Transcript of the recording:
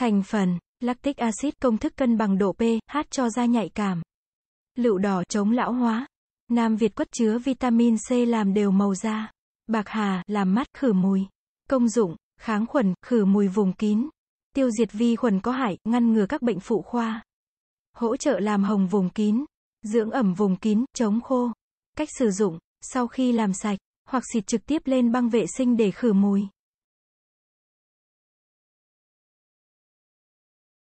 Thành phần, lactic acid công thức cân bằng độ pH cho da nhạy cảm. Lựu đỏ chống lão hóa. Nam Việt quất chứa vitamin C làm đều màu da. Bạc hà, làm mắt, khử mùi. Công dụng, kháng khuẩn, khử mùi vùng kín. Tiêu diệt vi khuẩn có hại, ngăn ngừa các bệnh phụ khoa. Hỗ trợ làm hồng vùng kín. Dưỡng ẩm vùng kín, chống khô. Cách sử dụng, sau khi làm sạch, hoặc xịt trực tiếp lên băng vệ sinh để khử mùi.